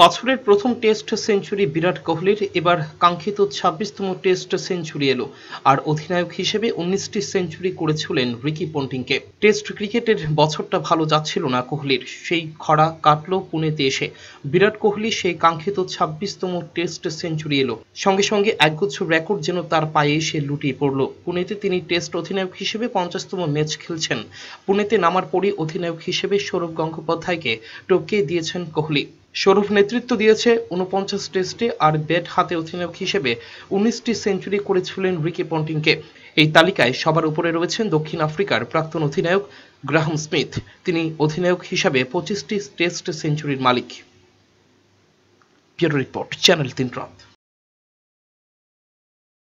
বছরের প্রথম test century বিরাট কোহলির এবার কাঙ্ক্ষিত ছাব্বিশতম টেস্ট সেঞ্চুরি এলো আর অধিনায়ক হিসেবে উনিশটি সেঞ্চুরি করেছিলেন রিকি পন্টিংকে টেস্ট ক্রিকেটের বছরটা ভালো যাচ্ছিল না কোহলির সেই খরা কাটল পুনেতে এসে বিরাট কোহলি সেই কাঙ্ক্ষিত ছাব্বিশতম টেস্ট সেঞ্চুরি এলো সঙ্গে সঙ্গে একগুচ্ছ রেকর্ড যেন তার পায়ে এসে লুটিয়ে পড়ল পুনেতে তিনি টেস্ট অধিনায়ক হিসেবে পঞ্চাশতম ম্যাচ খেলছেন পুনেতে নামার পরই অধিনায়ক হিসেবে সৌরভ গঙ্গোপাধ্যায়কে টপকে দিয়েছেন কোহলি সৌরভ নেতৃত্ব দিয়েছে উনপঞ্চাশ টেস্টে আর ব্যাট হাতে অধিনায়ক হিসেবে উনিশটি সেঞ্চুরি করেছিলেন রিকি পন্টিংকে এই তালিকায় সবার উপরে রয়েছেন দক্ষিণ আফ্রিকার প্রাক্তন অধিনায়ক গ্রাহাম স্মিথ তিনি অধিনায়ক হিসাবে পঁচিশটি টেস্ট সেঞ্চুরির মালিক রিপোর্ট চ্যানেল তিন রথ